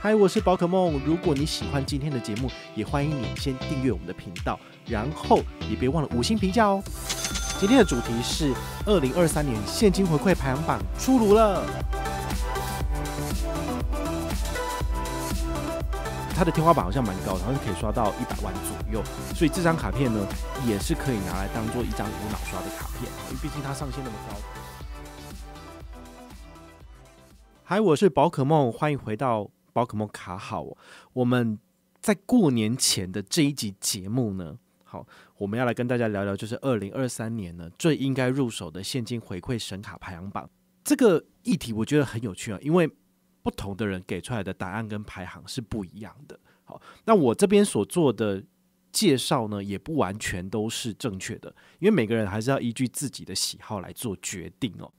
嗨，我是宝可梦。如果你喜欢今天的节目，也欢迎你先订阅我们的频道，然后也别忘了五星评价哦。今天的主题是二零二三年现金回馈排行榜出炉了。它的天花板好像蛮高，好像可以刷到一百万左右，所以这张卡片呢，也是可以拿来当做一张无脑刷的卡片，因为毕竟它上限那么高。嗨，我是宝可梦，欢迎回到。宝可梦卡好，我们在过年前的这一集节目呢，好，我们要来跟大家聊聊，就是二零二三年呢最应该入手的现金回馈神卡排行榜这个议题，我觉得很有趣啊，因为不同的人给出来的答案跟排行是不一样的。好，那我这边所做的介绍呢，也不完全都是正确的，因为每个人还是要依据自己的喜好来做决定哦。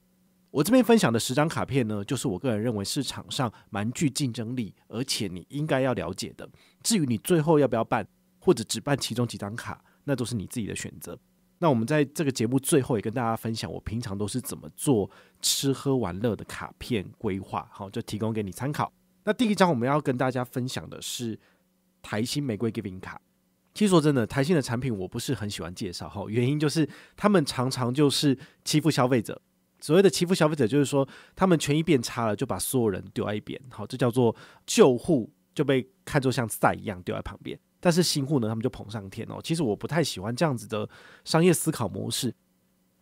我这边分享的十张卡片呢，就是我个人认为市场上蛮具竞争力，而且你应该要了解的。至于你最后要不要办，或者只办其中几张卡，那都是你自己的选择。那我们在这个节目最后也跟大家分享，我平常都是怎么做吃喝玩乐的卡片规划，好，就提供给你参考。那第一张我们要跟大家分享的是台新玫瑰 Giving 卡。其实说真的，台新的产品我不是很喜欢介绍，哈，原因就是他们常常就是欺负消费者。所谓的“欺负消费者”就是说，他们权益变差了，就把所有人丢在一边，好，这叫做旧户就被看作像赛一样丢在旁边。但是新户呢，他们就捧上天哦。其实我不太喜欢这样子的商业思考模式。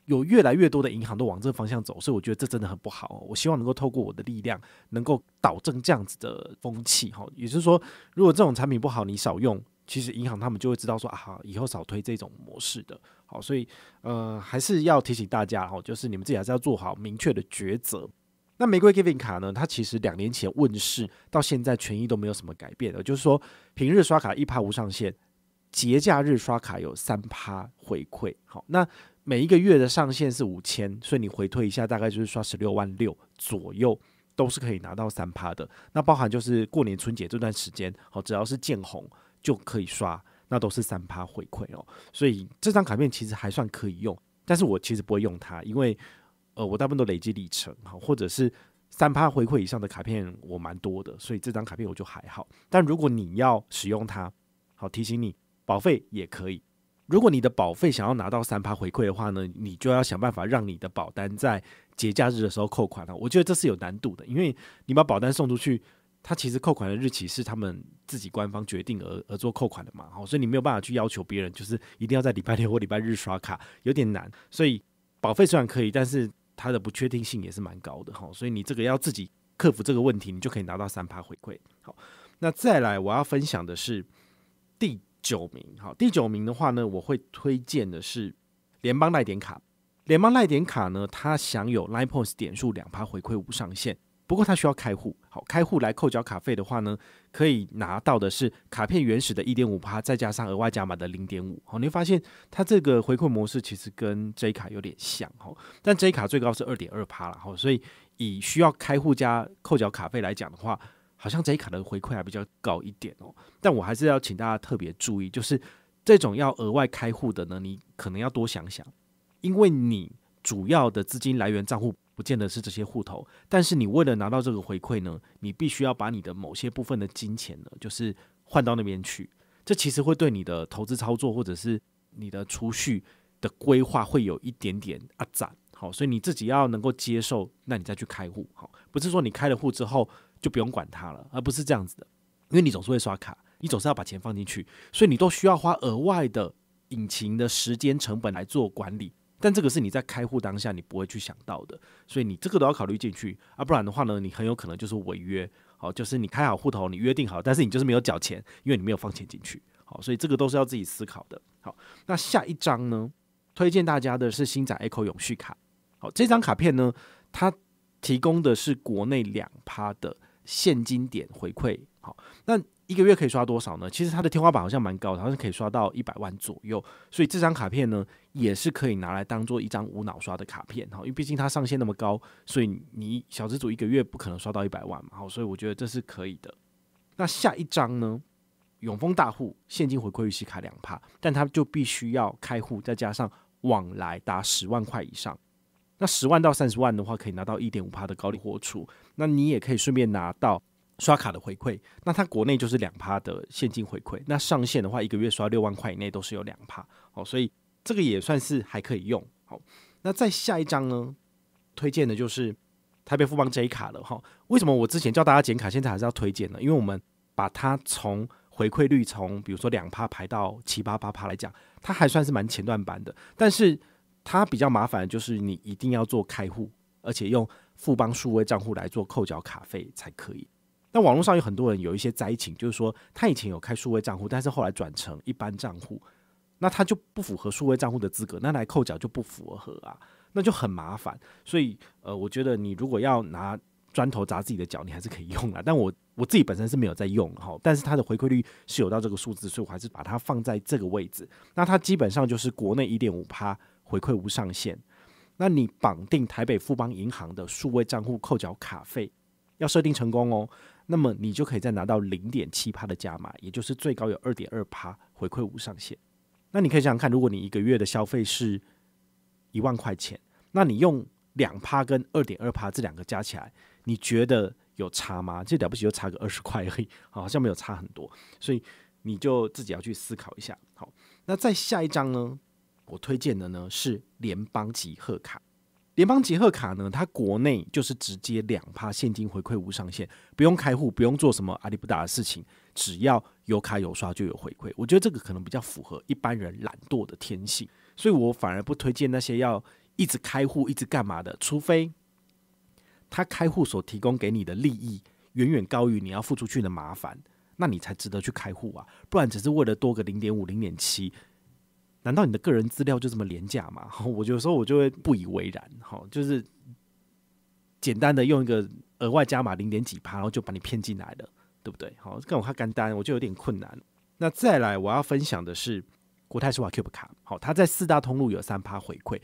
有越来越多的银行都往这个方向走，所以我觉得这真的很不好。我希望能够透过我的力量，能够导正这样子的风气。哈，也就是说，如果这种产品不好，你少用。其实银行他们就会知道说啊，以后少推这种模式的，好，所以呃还是要提醒大家哦，就是你们自己还是要做好明确的抉择。那玫瑰 Giving 卡呢，它其实两年前问世到现在权益都没有什么改变的，就是说平日刷卡一趴无上限，节假日刷卡有三趴回馈。好，那每一个月的上限是五千，所以你回退一下，大概就是刷十六万六左右都是可以拿到三趴的。那包含就是过年春节这段时间，好，只要是见红。就可以刷，那都是三趴回馈哦，所以这张卡片其实还算可以用，但是我其实不会用它，因为呃，我大部分都累积里程哈，或者是三趴回馈以上的卡片我蛮多的，所以这张卡片我就还好。但如果你要使用它，好提醒你，保费也可以。如果你的保费想要拿到三趴回馈的话呢，你就要想办法让你的保单在节假日的时候扣款了。我觉得这是有难度的，因为你把保单送出去。它其实扣款的日期是他们自己官方决定而而做扣款的嘛，好，所以你没有办法去要求别人，就是一定要在礼拜六或礼拜日刷卡，有点难。所以保费虽然可以，但是它的不确定性也是蛮高的哈，所以你这个要自己克服这个问题，你就可以拿到三趴回馈。好，那再来我要分享的是第九名，好，第九名的话呢，我会推荐的是联邦赖点卡，联邦赖点卡呢，它享有 Line POS 点数两趴回馈无上限。不过它需要开户，好开户来扣缴卡费的话呢，可以拿到的是卡片原始的一点五趴，再加上额外加码的零点五。好，你会发现它这个回馈模式其实跟 J 卡有点像，哈，但 J 卡最高是二点二趴了，哈，所以以需要开户加扣缴卡费来讲的话，好像 J 卡的回馈还比较高一点哦。但我还是要请大家特别注意，就是这种要额外开户的呢，你可能要多想想，因为你主要的资金来源账户。不见得是这些户头，但是你为了拿到这个回馈呢，你必须要把你的某些部分的金钱呢，就是换到那边去。这其实会对你的投资操作或者是你的储蓄的规划会有一点点啊展。好，所以你自己要能够接受，那你再去开户。好，不是说你开了户之后就不用管它了，而不是这样子的，因为你总是会刷卡，你总是要把钱放进去，所以你都需要花额外的引擎的时间成本来做管理。但这个是你在开户当下你不会去想到的，所以你这个都要考虑进去啊，不然的话呢，你很有可能就是违约好，就是你开好户头，你约定好，但是你就是没有缴钱，因为你没有放钱进去，好，所以这个都是要自己思考的。好，那下一张呢，推荐大家的是星展 Echo 永续卡，好，这张卡片呢，它提供的是国内两趴的现金点回馈，好，那。一个月可以刷多少呢？其实它的天花板好像蛮高的，好是可以刷到一百万左右。所以这张卡片呢，也是可以拿来当做一张无脑刷的卡片。好，因为毕竟它上限那么高，所以你小资主一个月不可能刷到一百万嘛。好，所以我觉得这是可以的。那下一张呢？永丰大户现金回馈利息卡两帕，但它就必须要开户，再加上往来达十万块以上。那十万到三十万的话，可以拿到一点五帕的高利活出。那你也可以顺便拿到。刷卡的回馈，那它国内就是两趴的现金回馈。那上线的话，一个月刷六万块以内都是有两趴哦，所以这个也算是还可以用。好，那再下一张呢，推荐的就是台北富邦 J 卡了哈。为什么我之前叫大家减卡，现在还是要推荐呢？因为我们把它从回馈率从比如说两趴排到七八八趴来讲，它还算是蛮前段版的。但是它比较麻烦，就是你一定要做开户，而且用富邦数位账户来做扣缴卡费才可以。那网络上有很多人有一些灾情，就是说他以前有开数位账户，但是后来转成一般账户，那他就不符合数位账户的资格，那来扣缴就不符合啊，那就很麻烦。所以呃，我觉得你如果要拿砖头砸自己的脚，你还是可以用了。但我我自己本身是没有在用哈，但是它的回馈率是有到这个数字，所以我还是把它放在这个位置。那它基本上就是国内一点五趴回馈无上限。那你绑定台北富邦银行的数位账户扣缴卡费，要设定成功哦。那么你就可以再拿到零点七帕的加码，也就是最高有二点二帕回馈无上限。那你可以想想看，如果你一个月的消费是一万块钱，那你用两趴跟二点二趴这两个加起来，你觉得有差吗？这了不起就差个二十块而已，好像没有差很多。所以你就自己要去思考一下。好，那在下一章呢，我推荐的呢是联邦级贺卡。联邦捷贺卡呢？它国内就是直接两趴现金回馈无上限，不用开户，不用做什么阿里不达的事情，只要有卡有刷就有回馈。我觉得这个可能比较符合一般人懒惰的天性，所以我反而不推荐那些要一直开户一直干嘛的，除非他开户所提供给你的利益远远高于你要付出去的麻烦，那你才值得去开户啊，不然只是为了多个零点五零点七。难道你的个人资料就这么廉价吗？我有时候我就会不以为然，好，就是简单的用一个额外加码零点几趴，然后就把你骗进来了，对不对？好，跟我看干单，我就有点困难。那再来我要分享的是国泰世华 Q e 卡，好，它在四大通路有三趴回馈。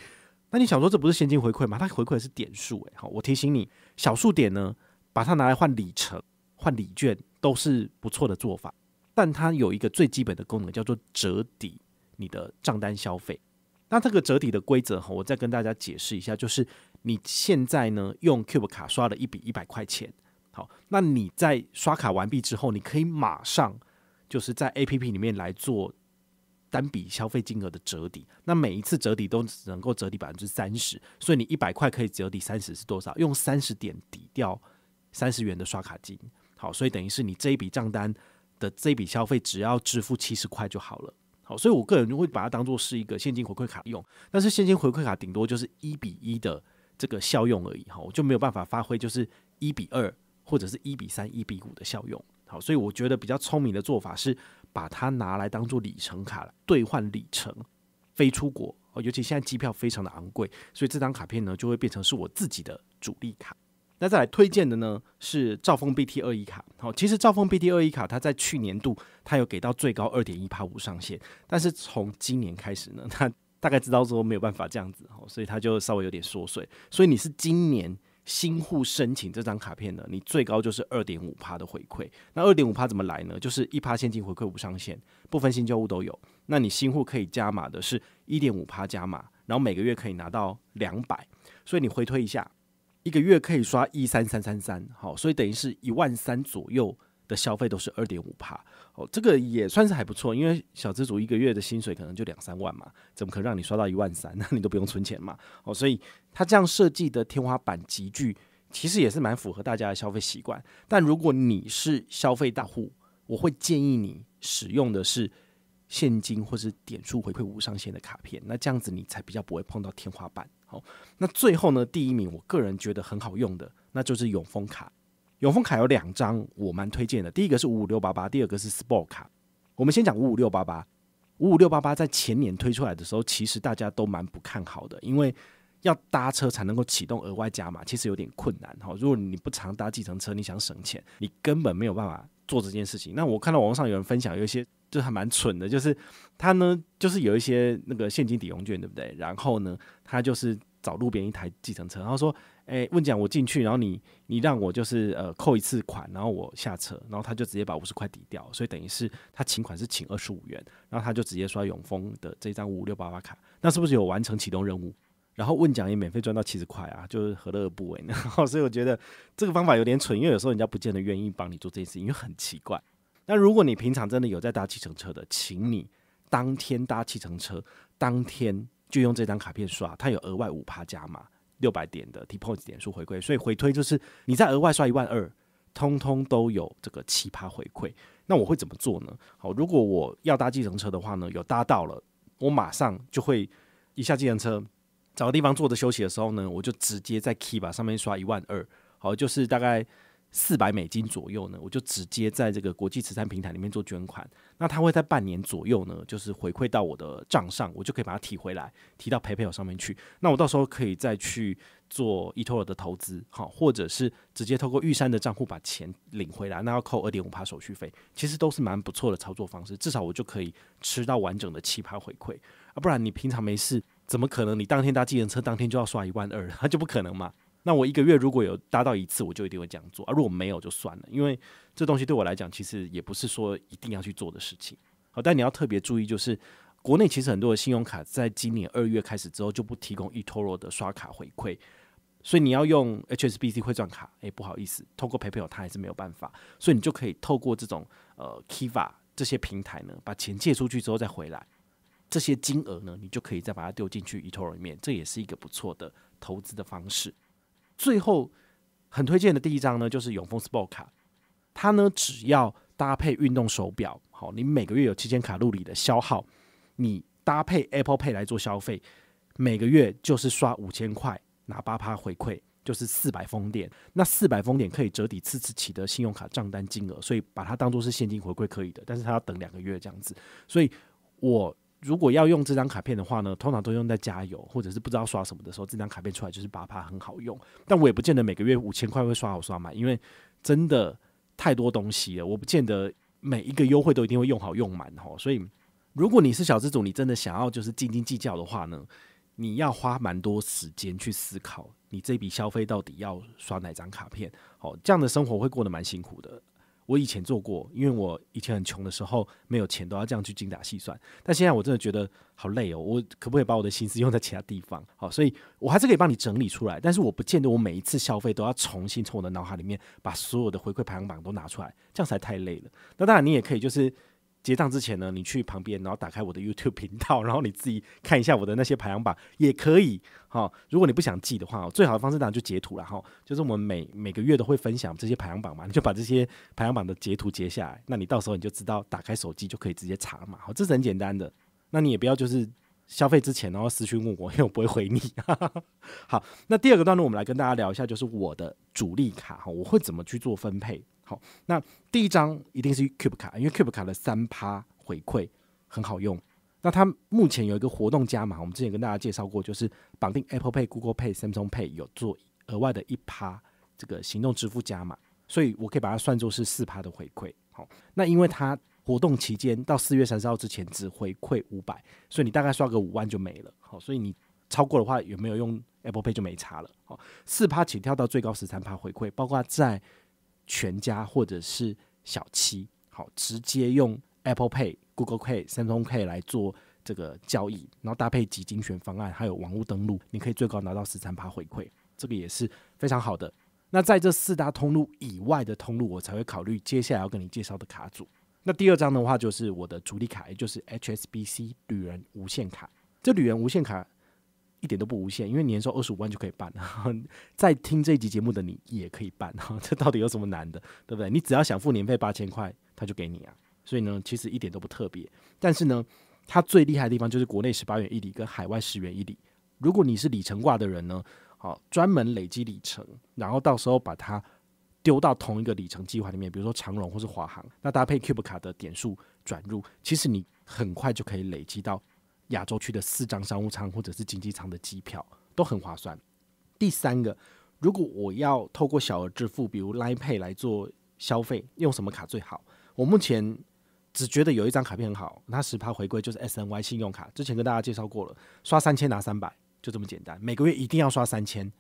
那你想说这不是现金回馈吗？它回馈的是点数诶，好，我提醒你，小数点呢，把它拿来换里程、换礼券都是不错的做法。但它有一个最基本的功能，叫做折抵。你的账单消费，那这个折抵的规则哈，我再跟大家解释一下，就是你现在呢用 Cube 卡刷了一笔一百块钱，好，那你在刷卡完毕之后，你可以马上就是在 APP 里面来做单笔消费金额的折抵，那每一次折抵都只能够折抵百分之三十，所以你一百块可以折抵三十是多少？用三十点抵掉三十元的刷卡金，好，所以等于是你这一笔账单的这笔消费只要支付七十块就好了。好，所以我个人就会把它当做是一个现金回馈卡用，但是现金回馈卡顶多就是一比一的这个效用而已，哈，我就没有办法发挥就是一比二或者是一比三、一比五的效用。好，所以我觉得比较聪明的做法是把它拿来当做里程卡兑换里程飞出国，哦，尤其现在机票非常的昂贵，所以这张卡片呢就会变成是我自己的主力卡。那再来推荐的呢是兆丰 B T 二一卡，好，其实兆丰 B T 二一卡，它在去年度它有给到最高二点一趴五上限，但是从今年开始呢，它大概知道说没有办法这样子，所以它就稍微有点缩水。所以你是今年新户申请这张卡片呢，你最高就是二点五趴的回馈。那二点五趴怎么来呢？就是一趴现金回馈五上限，部分新旧物都有。那你新户可以加码的是一点五趴加码，然后每个月可以拿到两百，所以你回推一下。一个月可以刷一三三三三，好，所以等于是一万三左右的消费都是二点五帕，哦，这个也算是还不错，因为小资主一个月的薪水可能就两三万嘛，怎么可能让你刷到一万三？那你都不用存钱嘛，哦，所以他这样设计的天花板极具，其实也是蛮符合大家的消费习惯。但如果你是消费大户，我会建议你使用的是。现金或是点数回馈无上限的卡片，那这样子你才比较不会碰到天花板。好，那最后呢，第一名，我个人觉得很好用的，那就是永丰卡。永丰卡有两张我蛮推荐的，第一个是五五六八八，第二个是 Sport 卡。我们先讲五五六八八。五五六八八在前年推出来的时候，其实大家都蛮不看好的，因为要搭车才能够启动额外加码，其实有点困难。哈，如果你不常搭计程车，你想省钱，你根本没有办法做这件事情。那我看到网上有人分享，有一些。就还蛮蠢的，就是他呢，就是有一些那个现金抵用券，对不对？然后呢，他就是找路边一台计程车，然后说：“哎，问讲我进去，然后你你让我就是呃扣一次款，然后我下车，然后他就直接把五十块抵掉，所以等于是他请款是请二十五元，然后他就直接刷永丰的这张五六八八卡，那是不是有完成启动任务？然后问讲也免费赚到七十块啊，就是何乐而不为呢？所以我觉得这个方法有点蠢，因为有时候人家不见得愿意帮你做这件事情，因为很奇怪。那如果你平常真的有在搭计程车的，请你当天搭计程车，当天就用这张卡片刷，它有额外五趴加码六百点的 deposit 点数回馈，所以回推就是你再额外刷一万二，通通都有这个奇葩回馈。那我会怎么做呢？好，如果我要搭计程车的话呢，有搭到了，我马上就会一下计程车，找个地方坐着休息的时候呢，我就直接在 keep 上面刷一万二，好，就是大概。四百美金左右呢，我就直接在这个国际慈善平台里面做捐款，那他会在半年左右呢，就是回馈到我的账上，我就可以把它提回来，提到陪陪我上面去，那我到时候可以再去做一托尔的投资，好，或者是直接透过玉山的账户把钱领回来，那要扣二点五趴手续费，其实都是蛮不错的操作方式，至少我就可以吃到完整的七趴回馈，啊，不然你平常没事，怎么可能你当天搭计程车当天就要刷一万二，那 就不可能嘛。那我一个月如果有搭到一次，我就一定会这样做；而如果没有，就算了。因为这东西对我来讲，其实也不是说一定要去做的事情。好，但你要特别注意，就是国内其实很多的信用卡，在今年二月开始之后就不提供 eToro 的刷卡回馈，所以你要用 HSBC 汇转卡，哎，不好意思，透过 p a y p a l 它还是没有办法。所以你就可以透过这种呃 k i v a 这些平台呢，把钱借出去之后再回来，这些金额呢，你就可以再把它丢进去 eToro 里面，这也是一个不错的投资的方式。最后很推荐的第一张呢，就是永丰 Sport 卡，它呢只要搭配运动手表，好，你每个月有七千卡路里的消耗，你搭配 Apple Pay 来做消费，每个月就是刷五千块拿八趴回馈，就是四百封点，那四百封点可以折抵次次起的信用卡账单金额，所以把它当做是现金回馈可以的，但是它要等两个月这样子，所以我。如果要用这张卡片的话呢，通常都用在加油或者是不知道刷什么的时候，这张卡片出来就是八八很好用。但我也不见得每个月五千块会刷好刷满，因为真的太多东西了，我不见得每一个优惠都一定会用好用满哦。所以，如果你是小资主，你真的想要就是斤斤计较的话呢，你要花蛮多时间去思考，你这笔消费到底要刷哪张卡片？哦，这样的生活会过得蛮辛苦的。我以前做过，因为我以前很穷的时候没有钱，都要这样去精打细算。但现在我真的觉得好累哦，我可不可以把我的心思用在其他地方？好，所以我还是可以帮你整理出来，但是我不见得我每一次消费都要重新从我的脑海里面把所有的回馈排行榜都拿出来，这样才太累了。那当然，你也可以就是。结账之前呢，你去旁边，然后打开我的 YouTube 频道，然后你自己看一下我的那些排行榜也可以。好，如果你不想记的话，最好的方式当然就截图了哈。就是我们每每个月都会分享这些排行榜嘛，你就把这些排行榜的截图截下来，那你到时候你就知道，打开手机就可以直接查嘛。好，这是很简单的。那你也不要就是消费之前然后私讯问我，因为我不会回你。好，那第二个段落我们来跟大家聊一下，就是我的主力卡哈，我会怎么去做分配。好，那第一张一定是 Cube 卡，因为 Cube 卡的三趴回馈很好用。那它目前有一个活动加码，我们之前跟大家介绍过，就是绑定 Apple Pay、Google Pay、Samsung Pay 有做额外的一趴这个行动支付加码，所以我可以把它算作是四趴的回馈。好，那因为它活动期间到四月三十号之前只回馈五百，所以你大概刷个五万就没了。好，所以你超过的话有没有用 Apple Pay 就没差了。好，四趴起跳到最高十三趴回馈，包括在。全家或者是小七，好，直接用 Apple Pay、Google Pay、Samsung Pay 来做这个交易，然后搭配几精选方案，还有网络登录，你可以最高拿到十三趴回馈，这个也是非常好的。那在这四大通路以外的通路，我才会考虑接下来要跟你介绍的卡组。那第二张的话，就是我的主力卡，也就是 HSBC 旅人无限卡。这旅人无限卡。一点都不无限，因为年收二十五万就可以办。在听这一集节目的你也可以办，哈，这到底有什么难的，对不对？你只要想付年费八千块，他就给你啊。所以呢，其实一点都不特别。但是呢，它最厉害的地方就是国内十八元一里跟海外十元一里。如果你是里程挂的人呢，好，专门累积里程，然后到时候把它丢到同一个里程计划里面，比如说长荣或是华航，那搭配 c u b e 卡的点数转入，其实你很快就可以累积到。亚洲区的四张商务舱或者是经济舱的机票都很划算。第三个，如果我要透过小额支付，比如 Line pay 来做消费，用什么卡最好？我目前只觉得有一张卡片很好，那十趴回归就是 S N Y 信用卡，之前跟大家介绍过了，刷三千拿三百，就这么简单。每个月一定要刷三千，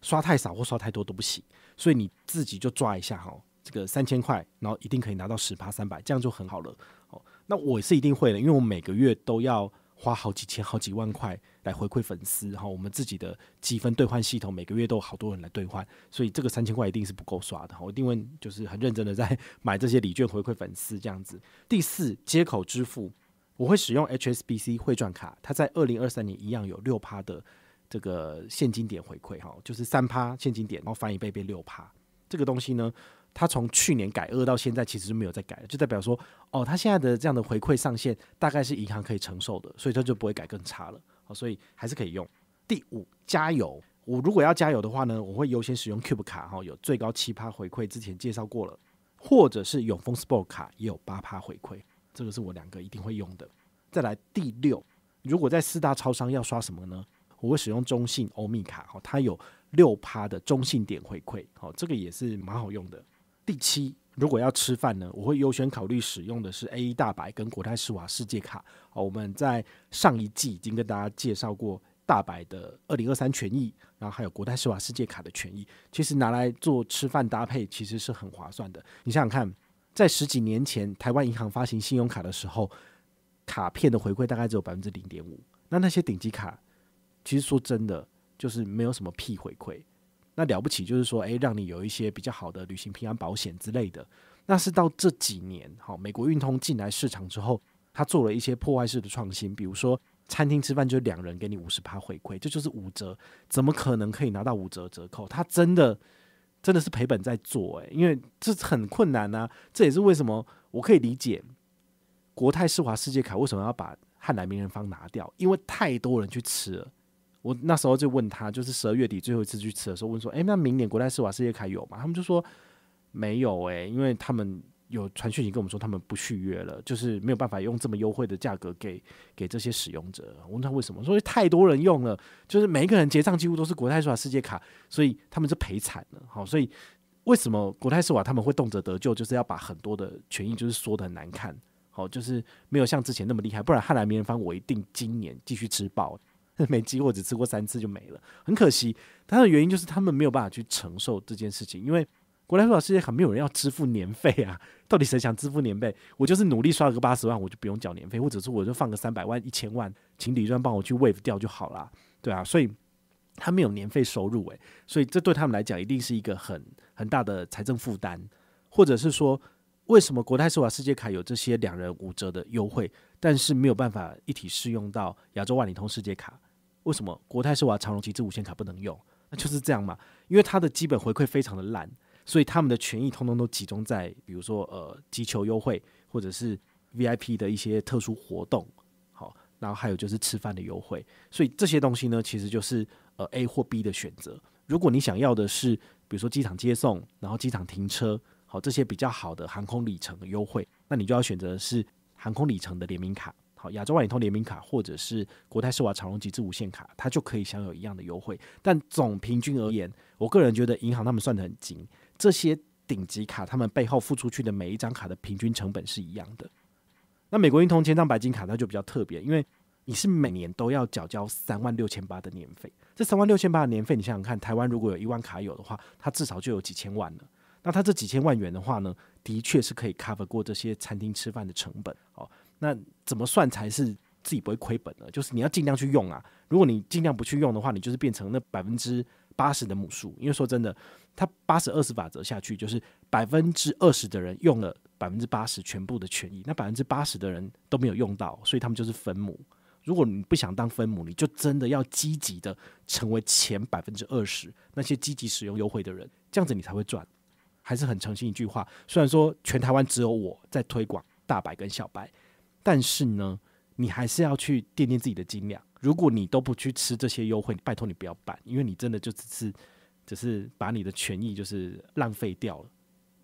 刷太少或刷太多都不行。所以你自己就抓一下哈，这个三千块，然后一定可以拿到十趴三百，这样就很好了。哦，那我是一定会的，因为我每个月都要。花好几千、好几万块来回馈粉丝哈，我们自己的积分兑换系统每个月都有好多人来兑换，所以这个三千块一定是不够刷的哈，我定会就是很认真的在买这些礼券回馈粉丝这样子。第四，接口支付，我会使用 HSBC 汇转卡，它在二零二三年一样有六趴的这个现金点回馈哈，就是三趴现金点，然后翻一倍变六趴，这个东西呢。它从去年改二到现在，其实是没有再改，就代表说哦，它现在的这样的回馈上限大概是银行可以承受的，所以它就不会改更差了哦，所以还是可以用。第五，加油！我如果要加油的话呢，我会优先使用 Cube 卡，哈，有最高七趴回馈，之前介绍过了，或者是永丰 Sport 卡也有八趴回馈，这个是我两个一定会用的。再来，第六，如果在四大超商要刷什么呢？我会使用中信欧米卡，哈，它有六趴的中信点回馈，哦，这个也是蛮好用的。第七，如果要吃饭呢，我会优先考虑使用的是 A 大白跟国泰世华世界卡。我们在上一季已经跟大家介绍过大白的二零二三权益，然后还有国泰世华世界卡的权益，其实拿来做吃饭搭配其实是很划算的。你想想看，在十几年前台湾银行发行信用卡的时候，卡片的回馈大概只有百分之零点五，那那些顶级卡，其实说真的就是没有什么屁回馈。那了不起，就是说，诶，让你有一些比较好的旅行平安保险之类的。那是到这几年，好，美国运通进来市场之后，他做了一些破坏式的创新，比如说餐厅吃饭就两人给你五十趴回馈，这就是五折，怎么可能可以拿到五折折扣？他真的真的是赔本在做，诶，因为这很困难啊。这也是为什么我可以理解国泰世华世界卡为什么要把汉来名人方拿掉，因为太多人去吃了。我那时候就问他，就是十二月底最后一次去吃的时候，问说：“哎，那明年国泰世华世界卡有吗？”他们就说没有，哎，因为他们有传讯息跟我们说，他们不续约了，就是没有办法用这么优惠的价格给给这些使用者。我问他为什么，说太多人用了，就是每一个人结账几乎都是国泰世华世界卡，所以他们是赔惨了。好，所以为什么国泰世华他们会动辄得救，就是要把很多的权益就是说的难看，好，就是没有像之前那么厉害，不然汉来名人坊我一定今年继续吃爆。没机会，只吃过三次就没了，很可惜。它的原因就是他们没有办法去承受这件事情，因为国泰世华世界卡没有人要支付年费啊。到底谁想支付年费？我就是努力刷了个八十万，我就不用缴年费，或者是我就放个三百万、一千万，请李专帮我去 waive 掉就好了，对啊。所以他没有年费收入，诶，所以这对他们来讲一定是一个很很大的财政负担，或者是说，为什么国泰世华世界卡有这些两人五折的优惠，但是没有办法一体适用到亚洲万里通世界卡？为什么国泰是我长荣极致无限卡不能用？那就是这样嘛，因为它的基本回馈非常的烂，所以他们的权益通通都集中在比如说呃击球优惠或者是 VIP 的一些特殊活动，好，然后还有就是吃饭的优惠。所以这些东西呢，其实就是呃 A 或 B 的选择。如果你想要的是比如说机场接送，然后机场停车，好这些比较好的航空里程的优惠，那你就要选择是航空里程的联名卡。亚洲万里通联名卡，或者是国泰世华长荣极致无限卡，它就可以享有一样的优惠。但总平均而言，我个人觉得银行他们算的很精，这些顶级卡，他们背后付出去的每一张卡的平均成本是一样的。那美国运通千张白金卡，那就比较特别，因为你是每年都要缴交三万六千八的年费。这三万六千八的年费，你想想看，台湾如果有一万卡友的话，它至少就有几千万了。那它这几千万元的话呢，的确是可以 cover 过这些餐厅吃饭的成本。哦，那怎么算才是自己不会亏本呢？就是你要尽量去用啊！如果你尽量不去用的话，你就是变成那百分之八十的母数。因为说真的，它八十二十法则下去，就是百分之二十的人用了百分之八十全部的权益，那百分之八十的人都没有用到，所以他们就是分母。如果你不想当分母，你就真的要积极的成为前百分之二十那些积极使用优惠的人，这样子你才会赚。还是很诚心一句话，虽然说全台湾只有我在推广大白跟小白。但是呢，你还是要去垫垫自己的斤两。如果你都不去吃这些优惠，拜托你不要办，因为你真的就只是只是把你的权益就是浪费掉了，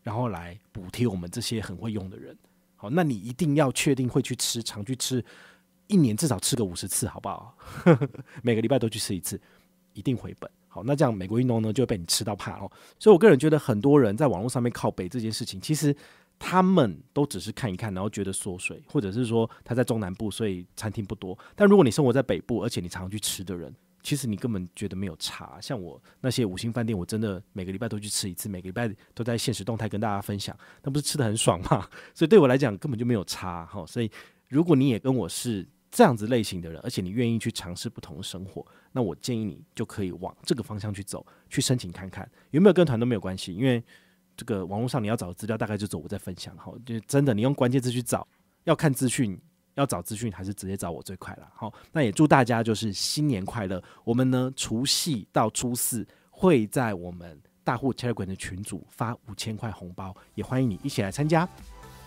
然后来补贴我们这些很会用的人。好，那你一定要确定会去吃，常去吃，一年至少吃个五十次，好不好？每个礼拜都去吃一次，一定回本。好，那这样美国运动呢就被你吃到怕哦。所以我个人觉得，很多人在网络上面靠北这件事情，其实。他们都只是看一看，然后觉得缩水，或者是说他在中南部，所以餐厅不多。但如果你生活在北部，而且你常去吃的人，其实你根本觉得没有差。像我那些五星饭店，我真的每个礼拜都去吃一次，每个礼拜都在 现实动态跟大家分享，那不是吃的很爽吗？所以对我来讲根本就没有差哈。所以如果你也跟我是这样子类型的人，而且你愿意去尝试不同的生活，那我建议你就可以往这个方向去走，去申请看看有没有跟团都没有关系，因为。这个网络上你要找的资料，大概就走我在分享。好，就真的你用关键字去找，要看资讯，要找资讯还是直接找我最快了。好，那也祝大家就是新年快乐。我们呢，除夕到初四会在我们大户 Telegram 的群组发五千块红包，也欢迎你一起来参加。